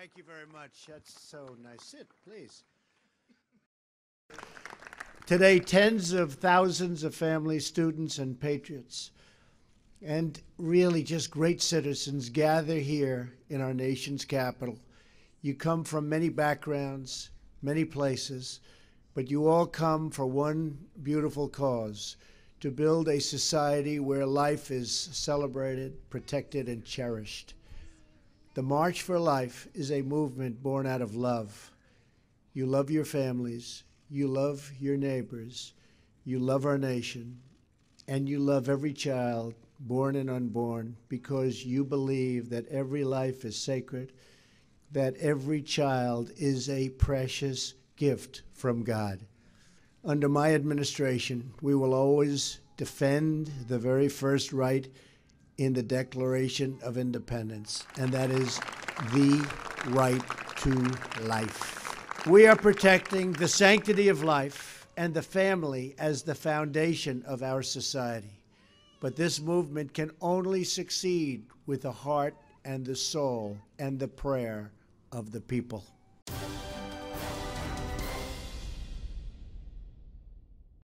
Thank you very much. That's so nice. Sit, please. Today, tens of thousands of families, students, and patriots, and really just great citizens gather here in our nation's capital. You come from many backgrounds, many places, but you all come for one beautiful cause to build a society where life is celebrated, protected, and cherished. The March for Life is a movement born out of love. You love your families, you love your neighbors, you love our nation, and you love every child, born and unborn, because you believe that every life is sacred, that every child is a precious gift from God. Under my administration, we will always defend the very first right in the Declaration of Independence, and that is the right to life. We are protecting the sanctity of life and the family as the foundation of our society. But this movement can only succeed with the heart and the soul and the prayer of the people.